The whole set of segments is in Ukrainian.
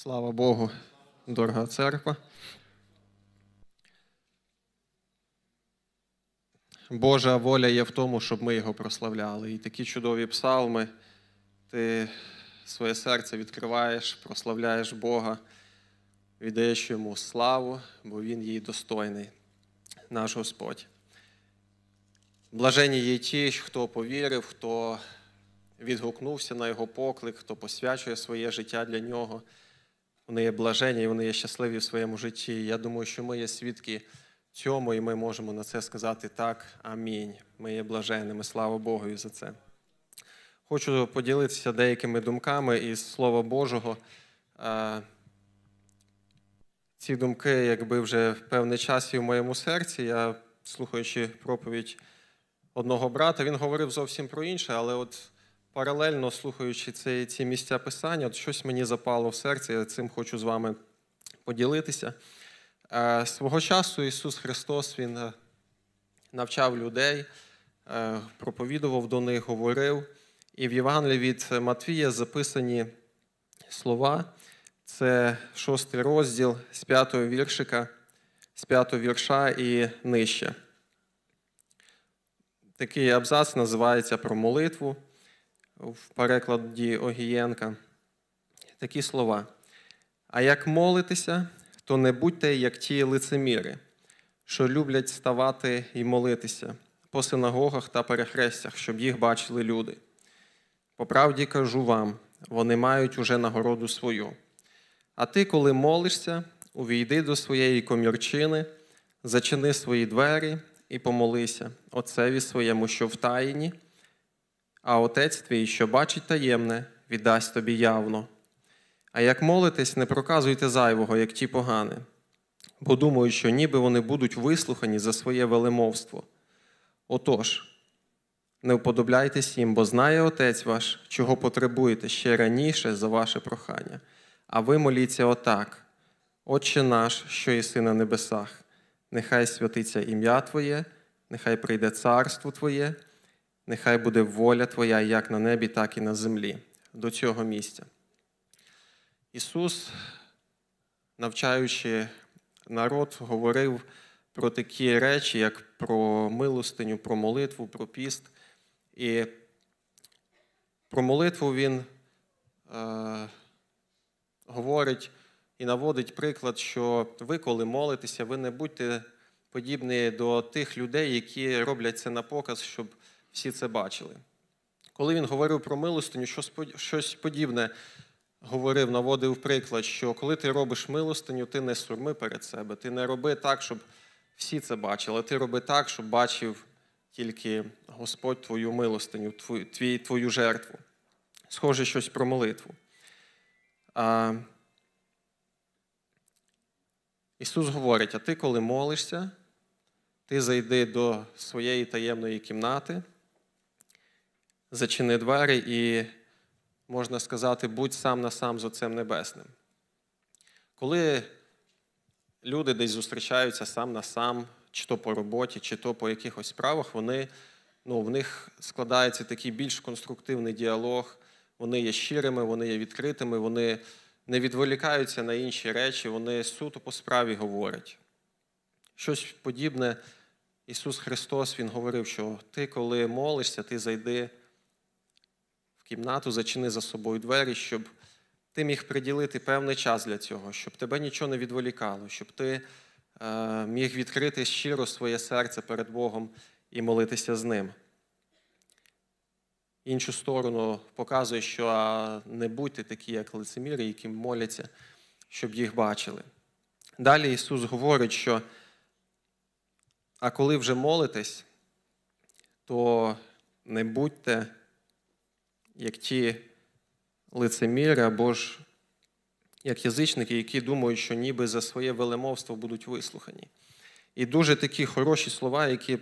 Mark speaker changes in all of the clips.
Speaker 1: Слава Богу, дорога церква. Божа воля є в тому, щоб ми його прославляли. І такі чудові псалми. Ти своє серце відкриваєш, прославляєш Бога, віддаєш йому славу, бо Він їй достойний, наш Господь. Блажені є ті, хто повірив, хто відгукнувся на його поклик, хто посвячує своє життя для нього вони є блажені, і вони є щасливі в своєму житті. Я думаю, що ми є свідки цьому, і ми можемо на це сказати так. Амінь. Ми є блаженними. Слава Богу за це. Хочу поділитися деякими думками із Слова Божого. Ці думки, якби вже в певний час і в моєму серці, я слухаючи проповідь одного брата, він говорив зовсім про інше, але от паралельно слухаючи ці, ці місця писання, от щось мені запало в серце, я цим хочу з вами поділитися. Е, свого часу Ісус Христос Він е, навчав людей, е, проповідував до них, говорив. І в Євангелії від Матвія записані слова. Це шостий розділ з п'ятого віршика, з п'ятого вірша і нижче. Такий абзац називається про молитву в перекладі Огієнка такі слова. А як молитися, то не будьте, як ті лицеміри, що люблять ставати і молитися по синагогах та перехрестях, щоб їх бачили люди. По правді кажу вам, вони мають уже нагороду свою. А ти, коли молишся, увійди до своєї комірчини, зачини свої двері і помолися отцеві своєму, що в таїні а Отець твій, що бачить таємне, віддасть тобі явно. А як молитесь, не проказуйте зайвого, як ті погани, бо думаю, що ніби вони будуть вислухані за своє велемовство. Отож, не вподобляйтесь їм, бо знає Отець ваш, чого потребуєте ще раніше за ваше прохання, а ви моліться отак, Отче наш, що єси на небесах, нехай святиться ім'я Твоє, нехай прийде царство Твоє нехай буде воля Твоя як на небі, так і на землі, до цього місця. Ісус, навчаючи народ, говорив про такі речі, як про милостиню, про молитву, про піст. І про молитву Він е, говорить і наводить приклад, що ви, коли молитеся, ви не будьте подібні до тих людей, які роблять це на показ, щоб всі це бачили. Коли він говорив про милостиню, щось подібне говорив, наводив приклад, що коли ти робиш милостиню, ти не сурми перед себе, ти не роби так, щоб всі це бачили, ти роби так, щоб бачив тільки Господь твою милостиню, твій, твою жертву. Схоже щось про молитву. А... Ісус говорить: а ти, коли молишся, ти зайди до своєї таємної кімнати зачини двері і, можна сказати, будь сам на сам з Оцим Небесним. Коли люди десь зустрічаються сам на сам, чи то по роботі, чи то по якихось справах, вони, ну, в них складається такий більш конструктивний діалог, вони є щирими, вони є відкритими, вони не відволікаються на інші речі, вони суто по справі говорять. Щось подібне. Ісус Христос Він говорив, що ти, коли молишся, ти зайди кімнату, зачини за собою двері, щоб ти міг приділити певний час для цього, щоб тебе нічого не відволікало, щоб ти е, міг відкрити щиро своє серце перед Богом і молитися з ним. Іншу сторону показує, що не будьте такі, як лицеміри, які моляться, щоб їх бачили. Далі Ісус говорить, що а коли вже молитесь, то не будьте як ті лицеміри або ж як язичники, які думають, що ніби за своє велемовство будуть вислухані. І дуже такі хороші слова, які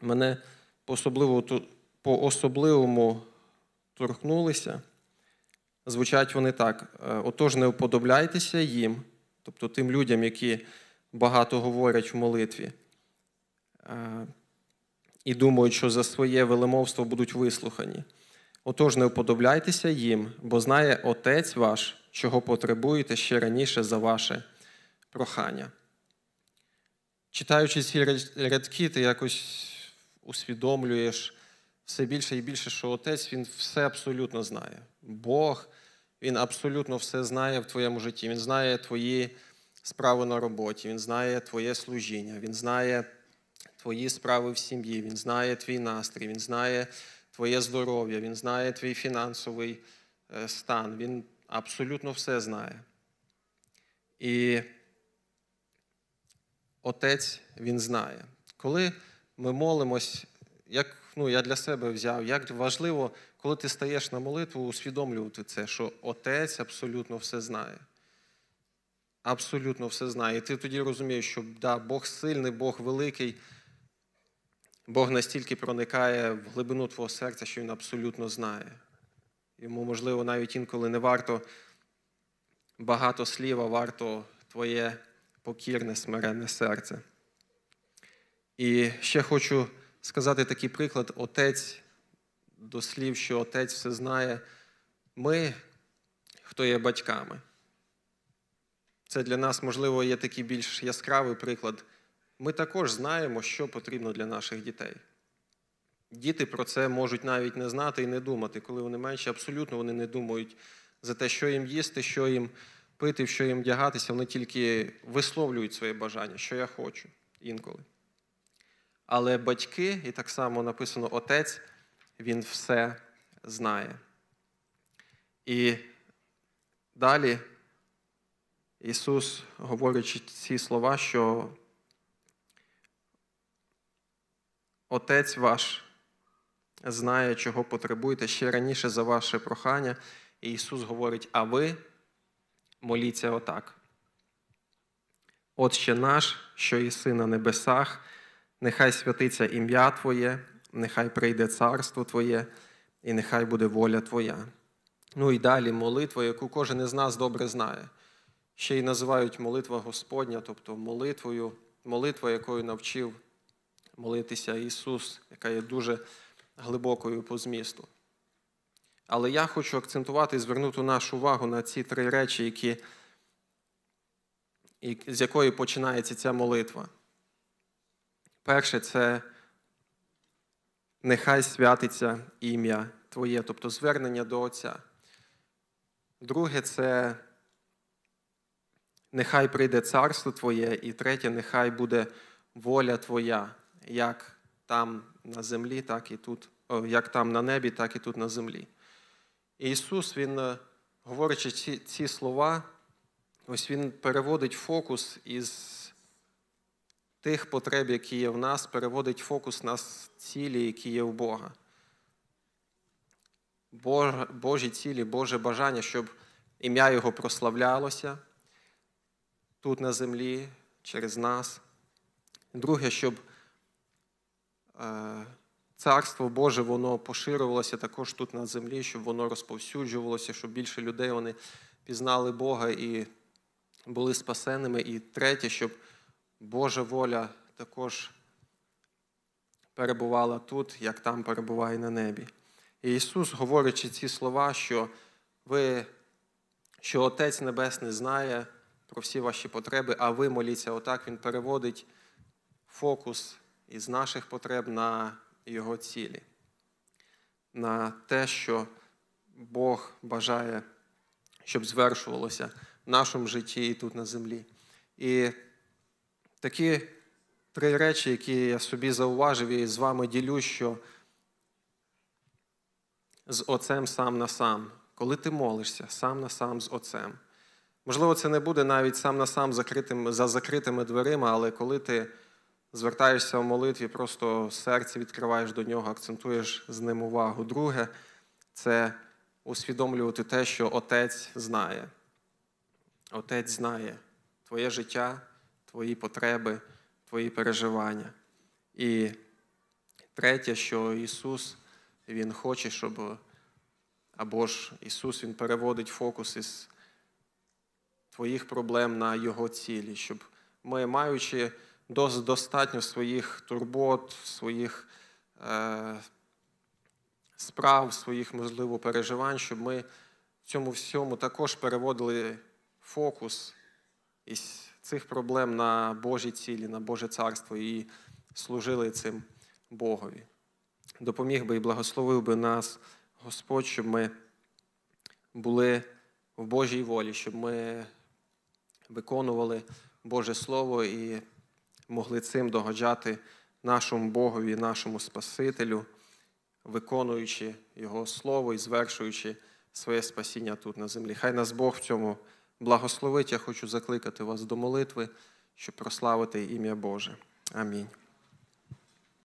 Speaker 1: мене по-особливому торкнулися. Звучать вони так: е, отож, не уподобляйтеся їм, тобто тим людям, які багато говорять в молитві, е, і думають, що за своє велемовство будуть вислухані. Отож, не уподобляйтеся їм, бо знає Отець ваш, чого потребуєте ще раніше за ваше прохання. Читаючи ці рядки, ти якось усвідомлюєш все більше і більше, що Отець Він все абсолютно знає. Бог, Він абсолютно все знає в твоєму житті. Він знає твої справи на роботі, Він знає твоє служіння, Він знає твої справи в сім'ї, Він знає твій настрій, Він знає твоє здоров'я, Він знає твій фінансовий е, стан, Він абсолютно все знає. І Отець Він знає. Коли ми молимось, як ну, я для себе взяв, як важливо, коли ти стаєш на молитву, усвідомлювати це, що Отець абсолютно все знає. Абсолютно все знає. І ти тоді розумієш, що да, Бог сильний, Бог великий, Бог настільки проникає в глибину твого серця, що Він абсолютно знає. Йому, можливо, навіть інколи не варто багато слів, а варто твоє покірне, смиренне серце. І ще хочу сказати такий приклад: Отець до слів, що Отець все знає. Ми, хто є батьками. Це для нас, можливо, є такий більш яскравий приклад ми також знаємо, що потрібно для наших дітей. Діти про це можуть навіть не знати і не думати. Коли вони менші, абсолютно вони не думають за те, що їм їсти, що їм пити, в що їм вдягатися. Вони тільки висловлюють своє бажання, що я хочу інколи. Але батьки, і так само написано Отець, він все знає. І далі Ісус, говорячи ці слова, що Отець ваш знає, чого потребуєте ще раніше за ваше прохання. І Ісус говорить: а ви моліться отак. Отче наш, що іси на небесах, нехай святиться ім'я Твоє, нехай прийде царство Твоє, і нехай буде воля Твоя. Ну і далі молитва, яку кожен із нас добре знає. Ще й називають молитва Господня, тобто молитвою, молитва, якою навчив молитися Ісус, яка є дуже глибокою по змісту. Але я хочу акцентувати і звернути нашу увагу на ці три речі, які, з якої починається ця молитва. Перше, це нехай святиться ім'я Твоє, тобто звернення до Отця. Друге, це нехай прийде царство Твоє, і третє, нехай буде воля Твоя як там на землі, так і тут, як там на небі, так і тут на землі. І Ісус, Він, е, говорячи ці, ці слова, ось Він переводить фокус із тих потреб, які є в нас, переводить фокус на цілі, які є в Бога. Божі цілі, Боже бажання, щоб ім'я Його прославлялося тут на землі через нас. Друге, щоб Е, царство Боже, воно поширювалося також тут на землі, щоб воно розповсюджувалося, щоб більше людей вони пізнали Бога і були спасеними. І третє, щоб Божа воля також перебувала тут, як там перебуває на небі. І Ісус, говорячи ці слова, що ви, що Отець Небесний знає про всі ваші потреби, а ви моліться. Отак Він переводить фокус із наших потреб на Його цілі, на те, що Бог бажає, щоб звершувалося в нашому житті і тут на землі. І такі три речі, які я собі зауважив і з вами ділю, що з Отцем сам на сам, коли ти молишся сам на сам з Отцем. Можливо, це не буде навіть сам на сам закритим, за закритими дверима, але коли ти звертаєшся в молитві, просто серце відкриваєш до нього, акцентуєш з ним увагу. Друге, це усвідомлювати те, що Отець знає. Отець знає твоє життя, твої потреби, твої переживання. І третє, що Ісус Він хоче, щоб. Або ж Ісус Він переводить фокус із твоїх проблем на Його цілі, щоб ми, маючи достатньо своїх турбот, своїх е, справ, своїх, можливо, переживань, щоб ми в цьому всьому також переводили фокус із цих проблем на Божі цілі, на Боже царство і служили цим Богові. Допоміг би і благословив би нас Господь, щоб ми були в Божій волі, щоб ми виконували Боже Слово і могли цим догоджати нашому Богові, нашому Спасителю, виконуючи Його Слово і звершуючи своє спасіння тут на землі. Хай нас Бог в цьому благословить. Я хочу закликати вас до молитви, щоб прославити ім'я Боже. Амінь.